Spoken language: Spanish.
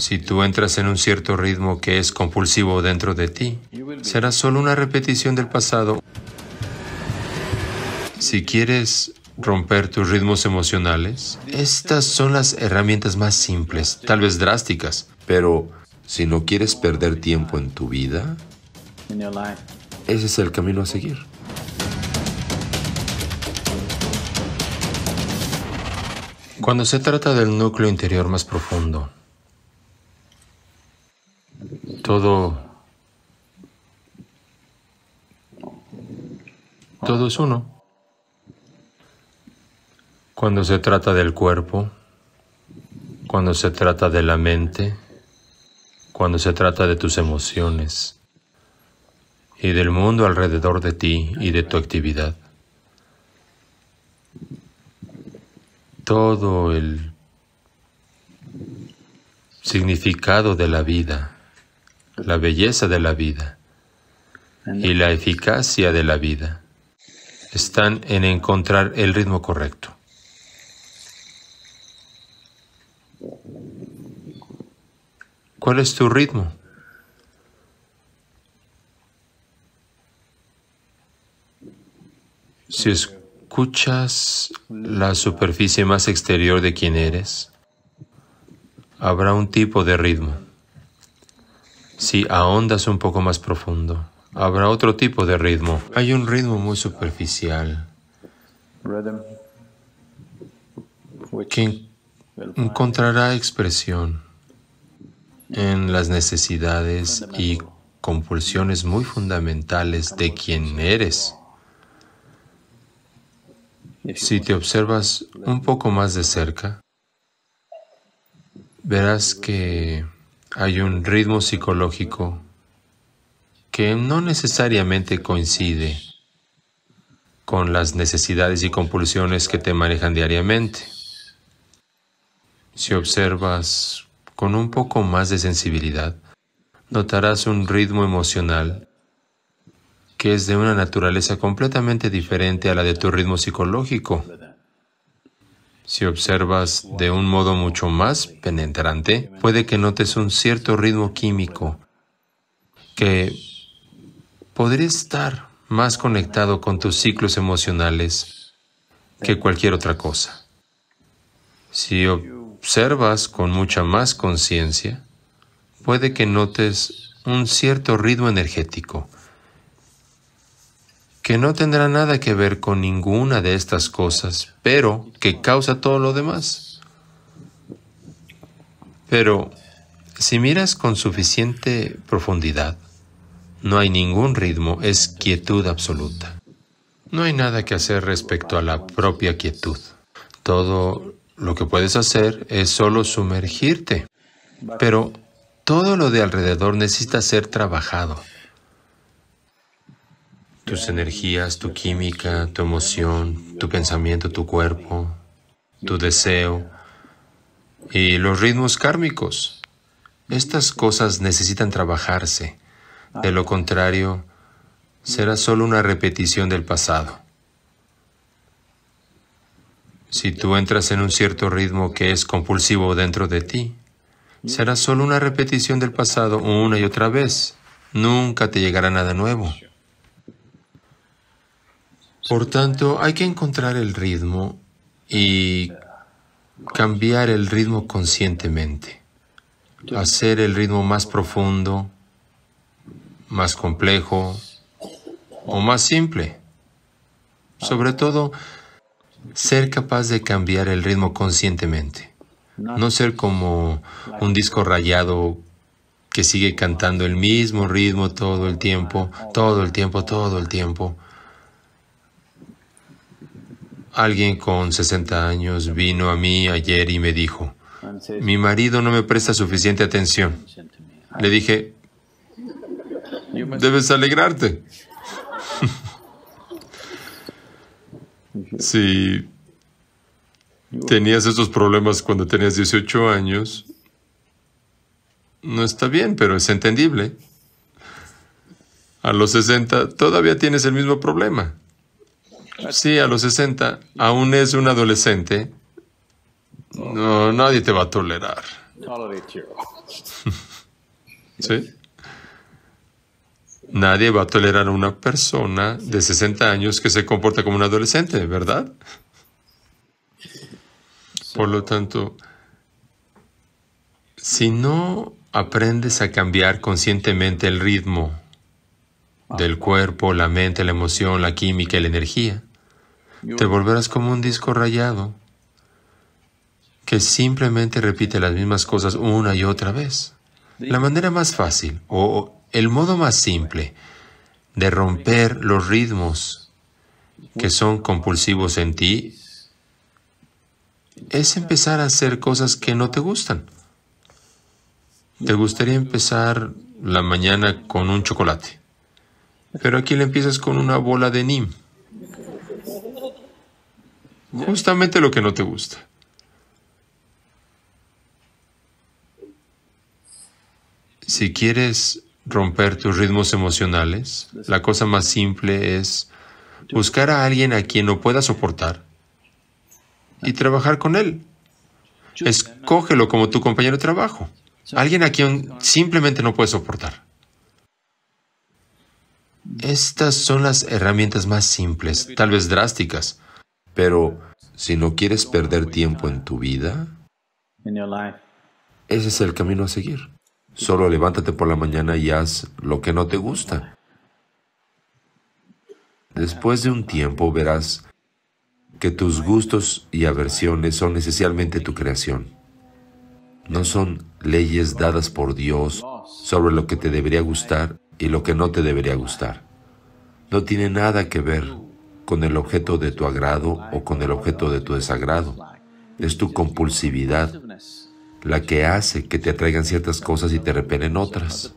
Si tú entras en un cierto ritmo que es compulsivo dentro de ti, será solo una repetición del pasado. Si quieres romper tus ritmos emocionales, estas son las herramientas más simples, tal vez drásticas, pero si no quieres perder tiempo en tu vida, ese es el camino a seguir. Cuando se trata del núcleo interior más profundo, todo, todo es uno. Cuando se trata del cuerpo, cuando se trata de la mente, cuando se trata de tus emociones y del mundo alrededor de ti y de tu actividad. Todo el significado de la vida la belleza de la vida y la eficacia de la vida están en encontrar el ritmo correcto. ¿Cuál es tu ritmo? Si escuchas la superficie más exterior de quien eres, habrá un tipo de ritmo. Si ahondas un poco más profundo, habrá otro tipo de ritmo. Hay un ritmo muy superficial que encontrará expresión en las necesidades y compulsiones muy fundamentales de quien eres. Si te observas un poco más de cerca, verás que hay un ritmo psicológico que no necesariamente coincide con las necesidades y compulsiones que te manejan diariamente. Si observas con un poco más de sensibilidad, notarás un ritmo emocional que es de una naturaleza completamente diferente a la de tu ritmo psicológico. Si observas de un modo mucho más penetrante, puede que notes un cierto ritmo químico que podría estar más conectado con tus ciclos emocionales que cualquier otra cosa. Si observas con mucha más conciencia, puede que notes un cierto ritmo energético que no tendrá nada que ver con ninguna de estas cosas, pero que causa todo lo demás. Pero si miras con suficiente profundidad, no hay ningún ritmo, es quietud absoluta. No hay nada que hacer respecto a la propia quietud. Todo lo que puedes hacer es solo sumergirte, pero todo lo de alrededor necesita ser trabajado tus energías, tu química, tu emoción, tu pensamiento, tu cuerpo, tu deseo y los ritmos kármicos. Estas cosas necesitan trabajarse. De lo contrario, será solo una repetición del pasado. Si tú entras en un cierto ritmo que es compulsivo dentro de ti, será solo una repetición del pasado una y otra vez. Nunca te llegará nada nuevo. Por tanto, hay que encontrar el ritmo y cambiar el ritmo conscientemente, hacer el ritmo más profundo, más complejo o más simple. Sobre todo, ser capaz de cambiar el ritmo conscientemente, no ser como un disco rayado que sigue cantando el mismo ritmo todo el tiempo, todo el tiempo, todo el tiempo. Alguien con 60 años vino a mí ayer y me dijo, mi marido no me presta suficiente atención. Le dije, debes alegrarte. si tenías esos problemas cuando tenías 18 años, no está bien, pero es entendible. A los 60 todavía tienes el mismo problema. Sí, a los 60 aún es un adolescente. No, nadie te va a tolerar. ¿Sí? Nadie va a tolerar a una persona de 60 años que se comporta como un adolescente, ¿verdad? Por lo tanto, si no aprendes a cambiar conscientemente el ritmo ah. del cuerpo, la mente, la emoción, la química y la energía, te volverás como un disco rayado que simplemente repite las mismas cosas una y otra vez. La manera más fácil o el modo más simple de romper los ritmos que son compulsivos en ti es empezar a hacer cosas que no te gustan. Te gustaría empezar la mañana con un chocolate, pero aquí le empiezas con una bola de nim. Justamente lo que no te gusta. Si quieres romper tus ritmos emocionales, la cosa más simple es buscar a alguien a quien no puedas soportar y trabajar con él. Escógelo como tu compañero de trabajo, alguien a quien simplemente no puedes soportar. Estas son las herramientas más simples, tal vez drásticas, pero si no quieres perder tiempo en tu vida, ese es el camino a seguir. Solo levántate por la mañana y haz lo que no te gusta. Después de un tiempo verás que tus gustos y aversiones son esencialmente tu creación. No son leyes dadas por Dios sobre lo que te debería gustar y lo que no te debería gustar. No tiene nada que ver con el objeto de tu agrado o con el objeto de tu desagrado. Es tu compulsividad la que hace que te atraigan ciertas cosas y te repelen otras.